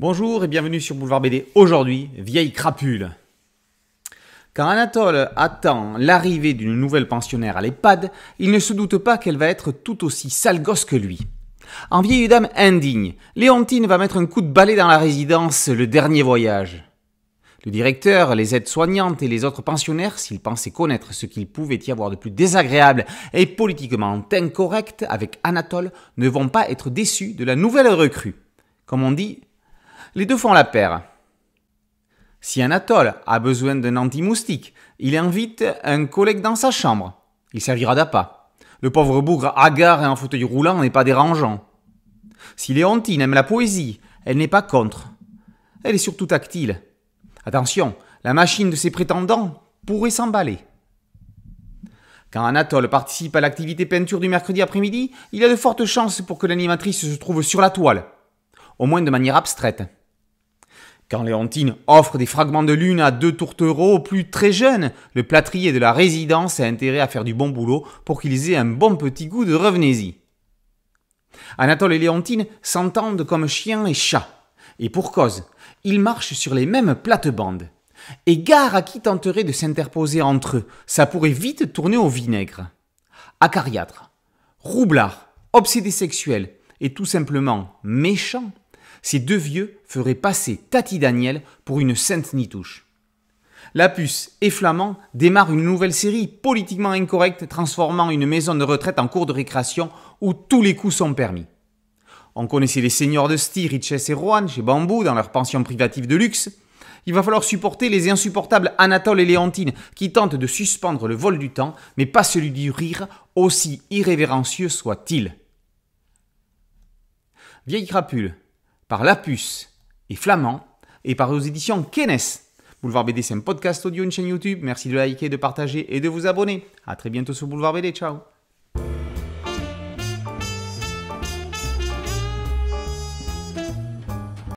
Bonjour et bienvenue sur Boulevard BD. Aujourd'hui, vieille crapule. Quand Anatole attend l'arrivée d'une nouvelle pensionnaire à l'EHPAD, il ne se doute pas qu'elle va être tout aussi sale gosse que lui. En vieille dame indigne, Léontine va mettre un coup de balai dans la résidence le dernier voyage. Le directeur, les aides-soignantes et les autres pensionnaires, s'ils pensaient connaître ce qu'il pouvait y avoir de plus désagréable et politiquement incorrect avec Anatole, ne vont pas être déçus de la nouvelle recrue. Comme on dit, les deux font la paire. Si un atoll a besoin d'un anti-moustique, il invite un collègue dans sa chambre. Il servira d'appât. Le pauvre bougre hagard et en fauteuil roulant n'est pas dérangeant. Si Léontine aime la poésie, elle n'est pas contre. Elle est surtout tactile. Attention, la machine de ses prétendants pourrait s'emballer. Quand Anatole participe à l'activité peinture du mercredi après-midi, il a de fortes chances pour que l'animatrice se trouve sur la toile, au moins de manière abstraite. Quand Léontine offre des fragments de lune à deux tourtereaux plus très jeunes, le plâtrier de la résidence a intérêt à faire du bon boulot pour qu'ils aient un bon petit goût de revenez-y. Anatole et Léontine s'entendent comme chien et chat. Et pour cause, ils marchent sur les mêmes plates-bandes. Et gare à qui tenterait de s'interposer entre eux, ça pourrait vite tourner au vinaigre. Acariatre, roublard, obsédé sexuel et tout simplement méchant, ces deux vieux feraient passer Tati Daniel pour une sainte nitouche. puce et Flamand démarrent une nouvelle série politiquement incorrecte transformant une maison de retraite en cours de récréation où tous les coups sont permis. On connaissait les seigneurs de style Richesse et Rouen chez Bambou dans leur pension privative de luxe. Il va falloir supporter les insupportables Anatole et Léontine qui tentent de suspendre le vol du temps, mais pas celui du rire, aussi irrévérencieux soit-il. Vieille crapule, par Puce et Flamand et par aux éditions Kenes. Boulevard BD, c'est un podcast audio, une chaîne YouTube. Merci de liker, de partager et de vous abonner. À très bientôt sur Boulevard BD. Ciao